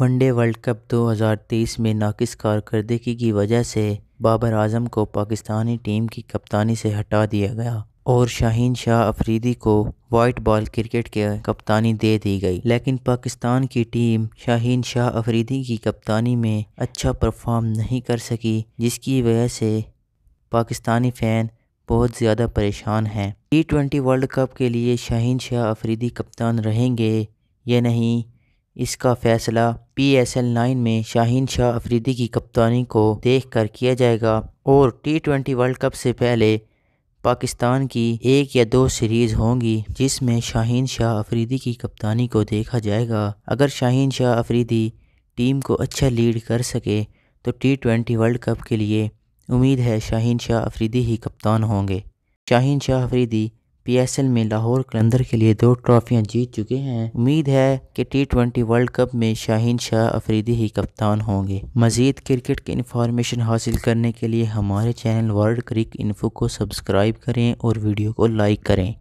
one day world cup 2023 में नाकिस कारकर्दगी की वजह से बाबर आजम को पाकिस्तानी टीम की कप्तानी से हटा दिया गया और शाहीन शाह अफरीदी को वाइट बॉल क्रिकेट के कप्तानी दे दी गई लेकिन पाकिस्तान की टीम शाहीन शाह अफरीदी की कप्तानी में अच्छा परफॉर्म नहीं कर सकी जिसकी वजह से पाकिस्तानी फ़ैन बहुत ज़्यादा परेशान हैं टी ट्वेंटी वर्ल्ड कप के लिए शाहीन शाह अफरीदी कप्तान रहेंगे या नहीं इसका फैसला पी एस एल नाइन में शाहीन शाह अफरीदी की कप्तानी को देख कर किया जाएगा और टी ट्वेंटी वर्ल्ड कप से पहले पाकिस्तान की एक या दो सीरीज़ होंगी जिसमें शाहीन शाह अफरीदी की कप्तानी को देखा जाएगा अगर शाहीन शाह अफरीदी टीम को अच्छा लीड कर सके तो टी ट्वेंटी वर्ल्ड कप के लिए उम्मीद है शाहीन शाह अफरीदी ही कप्तान होंगे शाहीन शाह अफरीदी पीएसएल में लाहौर कलंदर के लिए दो ट्रॉफियां जीत चुके हैं उम्मीद है कि टी ट्वेंटी वर्ल्ड कप में शाहीन शाह अफरीदी ही कप्तान होंगे मजीद क्रिकेट की इन्फॉर्मेशन हासिल करने के लिए हमारे चैनल वर्ल्ड क्रिक इन्फो को सब्सक्राइब करें और वीडियो को लाइक करें